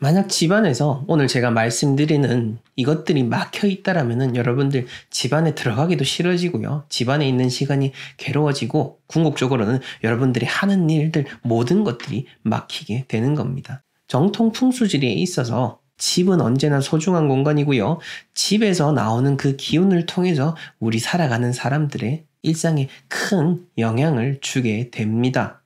만약 집안에서 오늘 제가 말씀드리는 이것들이 막혀 있다라면 여러분들 집안에 들어가기도 싫어지고요. 집안에 있는 시간이 괴로워지고 궁극적으로는 여러분들이 하는 일들 모든 것들이 막히게 되는 겁니다. 정통 풍수지리에 있어서 집은 언제나 소중한 공간이고요. 집에서 나오는 그 기운을 통해서 우리 살아가는 사람들의 일상에 큰 영향을 주게 됩니다.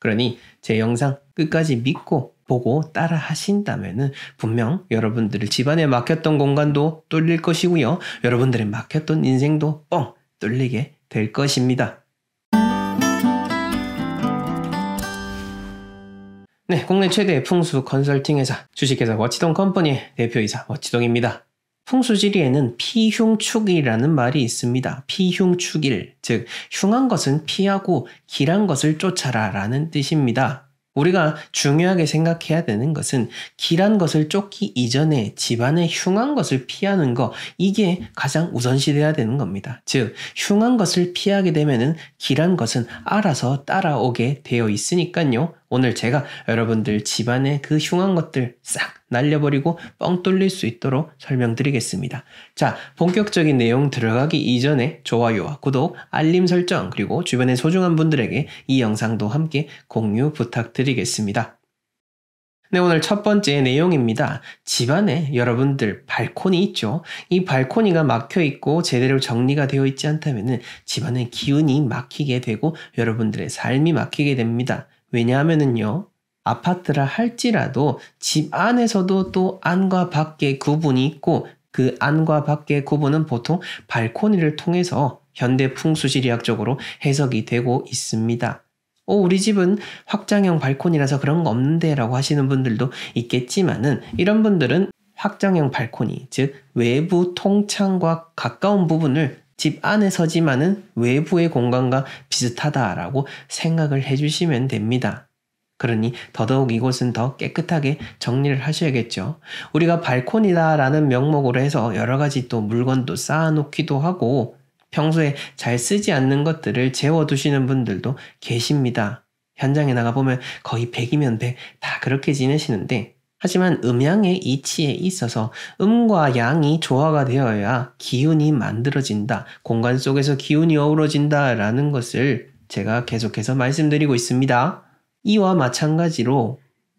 그러니 제 영상 끝까지 믿고 보고 따라 하신다면은 분명 여러분들을 집안에 막혔던 공간도 뚫릴 것이고요. 여러분들의 막혔던 인생도 뻥 뚫리게 될 것입니다. 네, 국내 최대 풍수 컨설팅 회사 주식회사 워치동 컴퍼니 대표이사 워치동입니다. 풍수지리에는 피흉축이라는 말이 있습니다. 피흉축일, 즉 흉한 것은 피하고 길한 것을 쫓아라 라는 뜻입니다. 우리가 중요하게 생각해야 되는 것은 길한 것을 쫓기 이전에 집안의 흉한 것을 피하는 것 이게 가장 우선시돼야 되는 겁니다. 즉 흉한 것을 피하게 되면 길한 것은 알아서 따라오게 되어 있으니까요. 오늘 제가 여러분들 집안의 그 흉한 것들 싹 날려버리고 뻥 뚫릴 수 있도록 설명드리겠습니다. 자, 본격적인 내용 들어가기 이전에 좋아요와 구독, 알림 설정, 그리고 주변의 소중한 분들에게 이 영상도 함께 공유 부탁드리겠습니다. 네, 오늘 첫 번째 내용입니다. 집안에 여러분들 발코니 있죠? 이 발코니가 막혀 있고 제대로 정리가 되어 있지 않다면 집안의 기운이 막히게 되고 여러분들의 삶이 막히게 됩니다. 왜냐하면은요, 아파트라 할지라도 집 안에서도 또 안과 밖에 구분이 있고 그 안과 밖의 구분은 보통 발코니를 통해서 현대 풍수지리학적으로 해석이 되고 있습니다. 오, 어, 우리 집은 확장형 발코니라서 그런 거 없는데 라고 하시는 분들도 있겠지만은 이런 분들은 확장형 발코니, 즉 외부 통창과 가까운 부분을 집 안에서지만은 외부의 공간과 비슷하다라고 생각을 해주시면 됩니다. 그러니 더더욱 이곳은 더 깨끗하게 정리를 하셔야겠죠. 우리가 발코니다라는 명목으로 해서 여러 가지 또 물건도 쌓아놓기도 하고 평소에 잘 쓰지 않는 것들을 재워두시는 분들도 계십니다. 현장에 나가보면 거의 100이면 100다 그렇게 지내시는데 하지만 음양의 이치에 있어서 음과 양이 조화가 되어야 기운이 만들어진다. 공간 속에서 기운이 어우러진다. 라는 것을 제가 계속해서 말씀드리고 있습니다. 이와 마찬가지로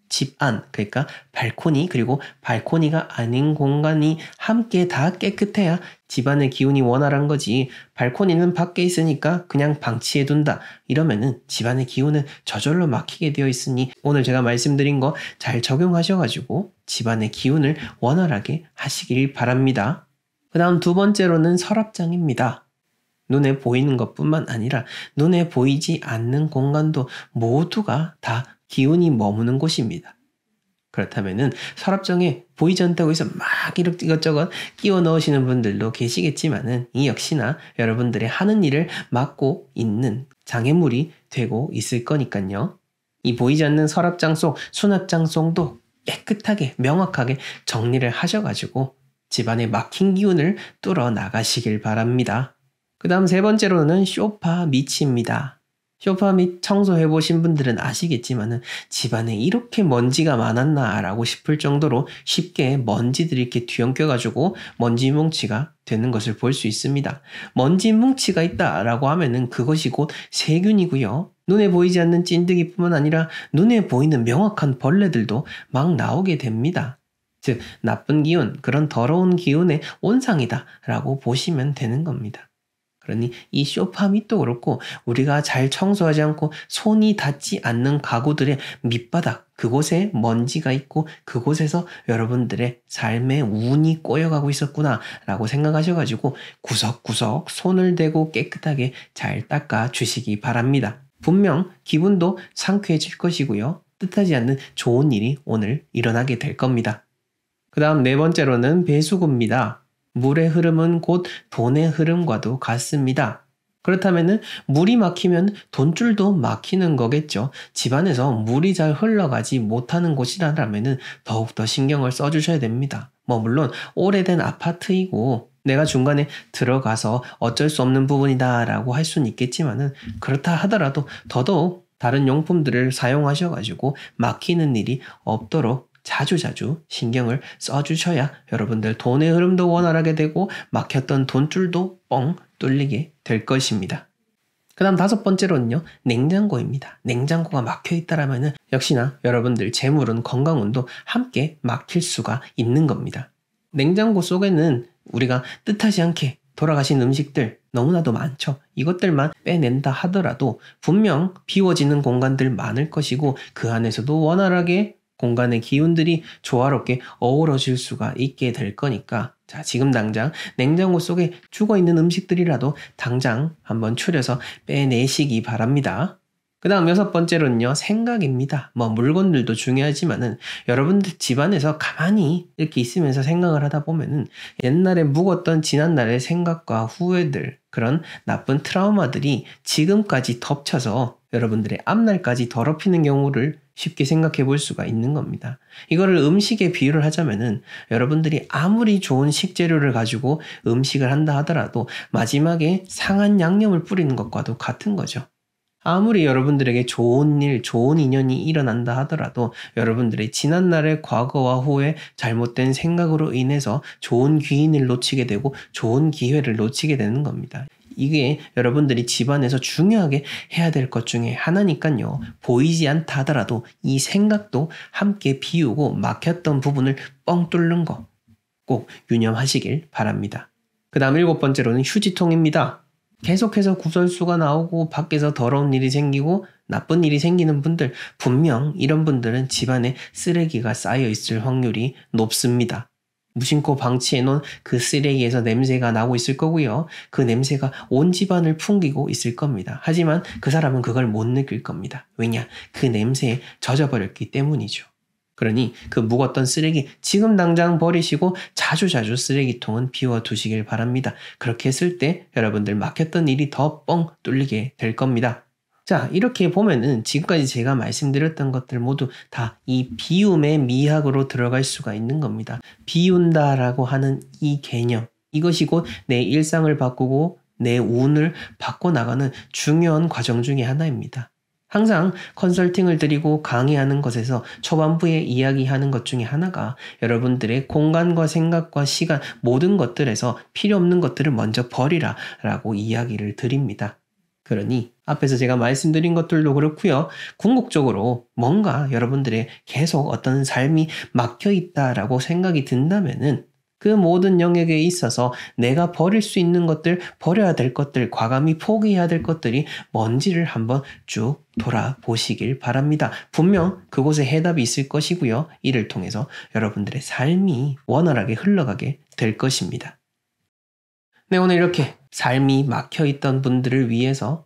집 안, 그러니까 발코니 그리고 발코니가 아닌 공간이 함께 다 깨끗해야 집안의 기운이 원활한 거지. 발코니는 밖에 있으니까 그냥 방치해 둔다. 이러면은 집안의 기운은 저절로 막히게 되어 있으니 오늘 제가 말씀드린 거 잘 적용하셔가지고 집안의 기운을 원활하게 하시길 바랍니다. 그 다음 두 번째로는 서랍장입니다. 눈에 보이는 것 뿐만 아니라 눈에 보이지 않는 공간도 모두가 다 기운이 머무는 곳입니다. 그렇다면 서랍장에 보이지 않다고 해서 막 이것저것 끼워 넣으시는 분들도 계시겠지만은 이 역시나 여러분들의 하는 일을 막고 있는 장애물이 되고 있을 거니까요. 이 보이지 않는 서랍장 속 수납장 송도 깨끗하게 명확하게 정리를 하셔가지고 집안의 막힌 기운을 뚫어 나가시길 바랍니다. 그 다음 세 번째로는 쇼파 밑입니다. 쇼파 및 청소해 보신 분들은 아시겠지만 집안에 이렇게 먼지가 많았나라고 싶을 정도로 쉽게 먼지들이 이렇게 뒤엉켜 가지고 먼지 뭉치가 되는 것을 볼 수 있습니다. 먼지 뭉치가 있다라고 하면은 그것이 곧 세균이고요. 눈에 보이지 않는 찐득이뿐만 아니라 눈에 보이는 명확한 벌레들도 막 나오게 됩니다. 즉 나쁜 기운, 그런 더러운 기운의 온상이다라고 보시면 되는 겁니다. 그러니 이쇼파 밑도 그렇고 우리가 잘 청소하지 않고 손이 닿지 않는 가구들의 밑바닥 그곳에 먼지가 있고 그곳에서 여러분들의 삶의 운이 꼬여가고 있었구나라고 생각하셔가지고 구석구석 손을 대고 깨끗하게 잘 닦아 주시기 바랍니다. 분명 기분도 상쾌해질 것이고요. 뜻하지 않는 좋은 일이 오늘 일어나게 될 겁니다. 그 다음 네 번째로는 배수구입니다. 물의 흐름은 곧 돈의 흐름과도 같습니다. 그렇다면 물이 막히면 돈줄도 막히는 거겠죠. 집안에서 물이 잘 흘러가지 못하는 곳이라면 더욱더 신경을 써주셔야 됩니다. 뭐 물론 오래된 아파트이고 내가 중간에 들어가서 어쩔 수 없는 부분이다 라고 할 수는 있겠지만 그렇다 하더라도 더더욱 다른 용품들을 사용하셔가지고 막히는 일이 없도록 자주자주 신경을 써주셔야 여러분들 돈의 흐름도 원활하게 되고 막혔던 돈줄도 뻥 뚫리게 될 것입니다. 그 다음 다섯 번째로는요, 냉장고입니다. 냉장고가 막혀 있다라면은 역시나 여러분들 재물은 건강운도 함께 막힐 수가 있는 겁니다. 냉장고 속에는 우리가 뜻하지 않게 돌아가신 음식들 너무나도 많죠. 이것들만 빼낸다 하더라도 분명 비워지는 공간들 많을 것이고 그 안에서도 원활하게 공간의 기운들이 조화롭게 어우러질 수가 있게 될 거니까 자, 지금 당장 냉장고 속에 죽어 있는 음식들이라도 당장 한번 추려서 빼내시기 바랍니다. 그 다음 여섯 번째로는요, 생각입니다. 뭐, 물건들도 중요하지만은, 여러분들 집안에서 가만히 이렇게 있으면서 생각을 하다 보면은, 옛날에 묵었던 지난날의 생각과 후회들, 그런 나쁜 트라우마들이 지금까지 덮쳐서 여러분들의 앞날까지 더럽히는 경우를 쉽게 생각해 볼 수가 있는 겁니다. 이거를 음식에 비유를 하자면은 여러분들이 아무리 좋은 식재료를 가지고 음식을 한다 하더라도 마지막에 상한 양념을 뿌리는 것과도 같은 거죠. 아무리 여러분들에게 좋은 일, 좋은 인연이 일어난다 하더라도 여러분들의 지난날의 과거와 후에 잘못된 생각으로 인해서 좋은 귀인을 놓치게 되고 좋은 기회를 놓치게 되는 겁니다. 이게 여러분들이 집안에서 중요하게 해야 될 것 중에 하나니까요. 보이지 않다더라도 이 생각도 함께 비우고 막혔던 부분을 뻥 뚫는 거 꼭 유념하시길 바랍니다. 그 다음 일곱 번째로는 휴지통입니다. 계속해서 구설수가 나오고 밖에서 더러운 일이 생기고 나쁜 일이 생기는 분들 분명 이런 분들은 집안에 쓰레기가 쌓여 있을 확률이 높습니다. 무심코 방치해놓은 그 쓰레기에서 냄새가 나고 있을 거고요. 그 냄새가 온 집안을 풍기고 있을 겁니다. 하지만 그 사람은 그걸 못 느낄 겁니다. 왜냐? 그 냄새에 젖어버렸기 때문이죠. 그러니 그 묵었던 쓰레기 지금 당장 버리시고 자주자주 쓰레기통은 비워두시길 바랍니다. 그렇게 했을 때 여러분들 막혔던 일이 더 뻥 뚫리게 될 겁니다. 자, 이렇게 보면은 지금까지 제가 말씀드렸던 것들 모두 다 이 비움의 미학으로 들어갈 수가 있는 겁니다. 비운다라고 하는 이 개념. 이것이 곧 내 일상을 바꾸고 내 운을 바꿔나가는 중요한 과정 중의 하나입니다. 항상 컨설팅을 드리고 강의하는 것에서 초반부에 이야기하는 것 중에 하나가 여러분들의 공간과 생각과 시간 모든 것들에서 필요 없는 것들을 먼저 버리라 라고 이야기를 드립니다. 그러니 앞에서 제가 말씀드린 것들도 그렇고요. 궁극적으로 뭔가 여러분들의 계속 어떤 삶이 막혀 있다라고 생각이 든다면은 그 모든 영역에 있어서 내가 버릴 수 있는 것들, 버려야 될 것들, 과감히 포기해야 될 것들이 뭔지를 한번 쭉 돌아보시길 바랍니다. 분명 그곳에 해답이 있을 것이고요. 이를 통해서 여러분들의 삶이 원활하게 흘러가게 될 것입니다. 네, 오늘 이렇게 삶이 막혀 있던 분들을 위해서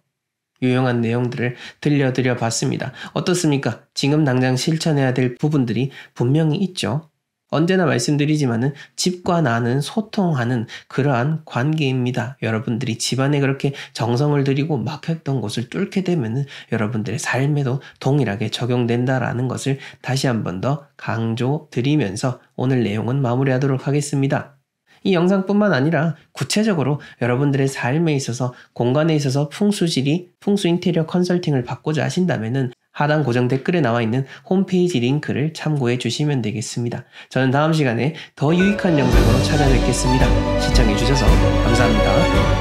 유용한 내용들을 들려드려 봤습니다. 어떻습니까? 지금 당장 실천해야 될 부분들이 분명히 있죠. 언제나 말씀드리지만은 집과 나는 소통하는 그러한 관계입니다. 여러분들이 집안에 그렇게 정성을 들이고 막혔던 곳을 뚫게 되면은 여러분들의 삶에도 동일하게 적용된다라는 것을 다시 한 번 더 강조드리면서 오늘 내용은 마무리하도록 하겠습니다. 이 영상뿐만 아니라 구체적으로 여러분들의 삶에 있어서 공간에 있어서 풍수지리, 풍수 인테리어 컨설팅을 받고자 하신다면 하단 고정 댓글에 나와 있는 홈페이지 링크를 참고해 주시면 되겠습니다. 저는 다음 시간에 더 유익한 영상으로 찾아뵙겠습니다. 시청해 주셔서 감사합니다.